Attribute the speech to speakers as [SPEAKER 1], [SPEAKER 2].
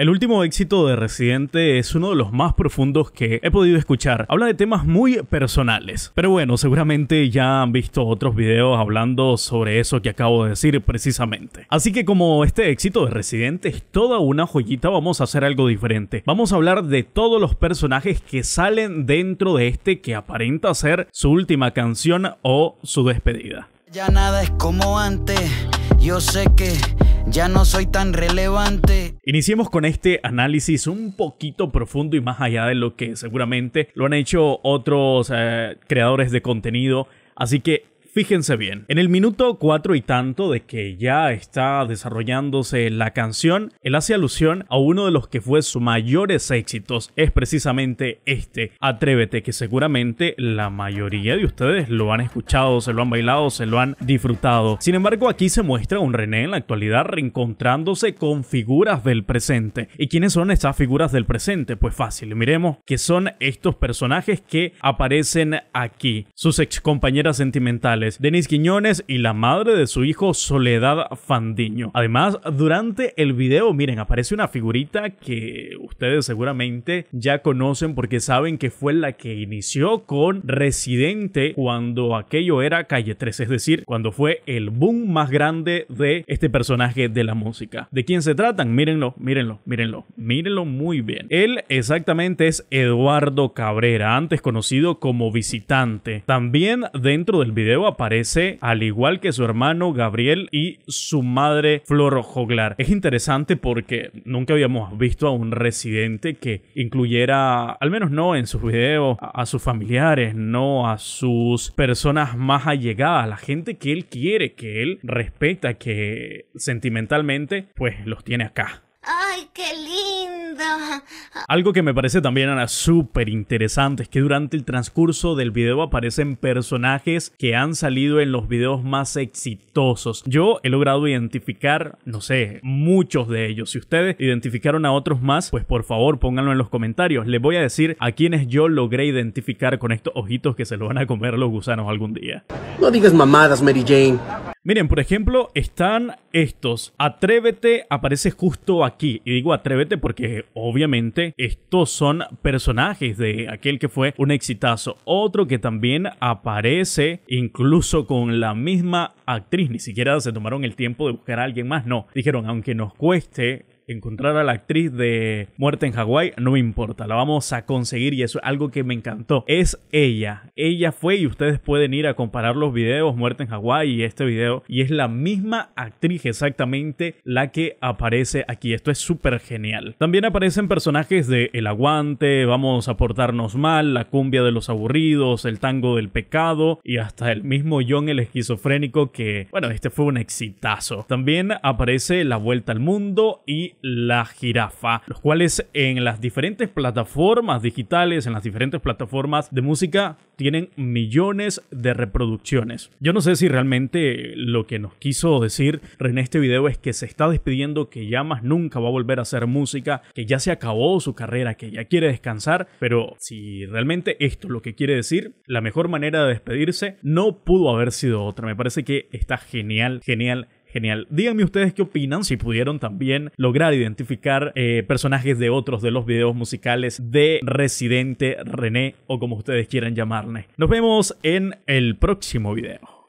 [SPEAKER 1] El último éxito de Residente es uno de los más profundos que he podido escuchar. Habla de temas muy personales. Pero bueno, seguramente ya han visto otros videos hablando sobre eso que acabo de decir precisamente. Así que como este éxito de Residente es toda una joyita, vamos a hacer algo diferente. Vamos a hablar de todos los personajes que salen dentro de este que aparenta ser su última canción o su despedida. Ya nada es como antes yo sé que ya no soy tan relevante. Iniciemos con este análisis un poquito profundo y más allá de lo que seguramente lo han hecho otros eh, creadores de contenido. Así que Fíjense bien, en el minuto cuatro y tanto de que ya está desarrollándose la canción, él hace alusión a uno de los que fue sus mayores éxitos, es precisamente este, Atrévete, que seguramente la mayoría de ustedes lo han escuchado, se lo han bailado, se lo han disfrutado. Sin embargo, aquí se muestra un René en la actualidad reencontrándose con figuras del presente. ¿Y quiénes son estas figuras del presente? Pues fácil, miremos que son estos personajes que aparecen aquí, sus ex compañeras sentimentales, Denis Quiñones y la madre de su hijo Soledad Fandiño. Además, durante el video, miren, aparece una figurita que ustedes seguramente ya conocen porque saben que fue la que inició con Residente cuando aquello era Calle 3, es decir, cuando fue el boom más grande de este personaje de la música. ¿De quién se tratan? Mírenlo, mírenlo, mírenlo, mírenlo muy bien. Él exactamente es Eduardo Cabrera, antes conocido como visitante. También dentro del video aparece al igual que su hermano Gabriel y su madre Flor Joglar. Es interesante porque nunca habíamos visto a un residente que incluyera, al menos no en sus videos, a, sus familiares, no a sus personas más allegadas, la gente que él quiere, que él respeta, que sentimentalmente pues los tiene acá. ¡Ay, qué lindo! Algo que me parece también súper interesante es que durante el transcurso del video aparecen personajes que han salido en los videos más exitosos. Yo he logrado identificar, no sé, muchos de ellos. Si ustedes identificaron a otros más, pues por favor pónganlo en los comentarios. Les voy a decir a quienes yo logré identificar con estos ojitos que se lo van a comer los gusanos algún día. No digas mamadas, Mary Jane. Miren, por ejemplo, están estos. Atrévete aparece justo aquí. Y digo atrévete porque obviamente estos son personajes de aquel que fue un exitazo. Otro que también aparece incluso con la misma actriz. Ni siquiera se tomaron el tiempo de buscar a alguien más. No, dijeron, aunque nos cueste encontrar a la actriz de Muerte en Hawái, no me importa, la vamos a conseguir y eso es algo que me encantó. Es ella, ella fue y ustedes pueden ir a comparar los videos Muerte en Hawái y este video y es la misma actriz exactamente la que aparece aquí. Esto es súper genial. También aparecen personajes de El Aguante, Vamos a portarnos mal, La cumbia de los aburridos, El tango del pecado y hasta el mismo John el esquizofrénico que, bueno, este fue un exitazo. También aparece La vuelta al mundo y la Jirafa, los cuales en las diferentes plataformas digitales, en las diferentes plataformas de música, tienen millones de reproducciones. Yo no sé si realmente lo que nos quiso decir en este video es que se está despidiendo, que ya más nunca va a volver a hacer música, que ya se acabó su carrera, que ya quiere descansar, pero si realmente esto es lo que quiere decir, la mejor manera de despedirse no pudo haber sido otra. Me parece que está genial, genial Genial. Díganme ustedes qué opinan, si pudieron también lograr identificar eh, personajes de otros de los videos musicales de Residente René o como ustedes quieran llamarle. Nos vemos en el próximo video.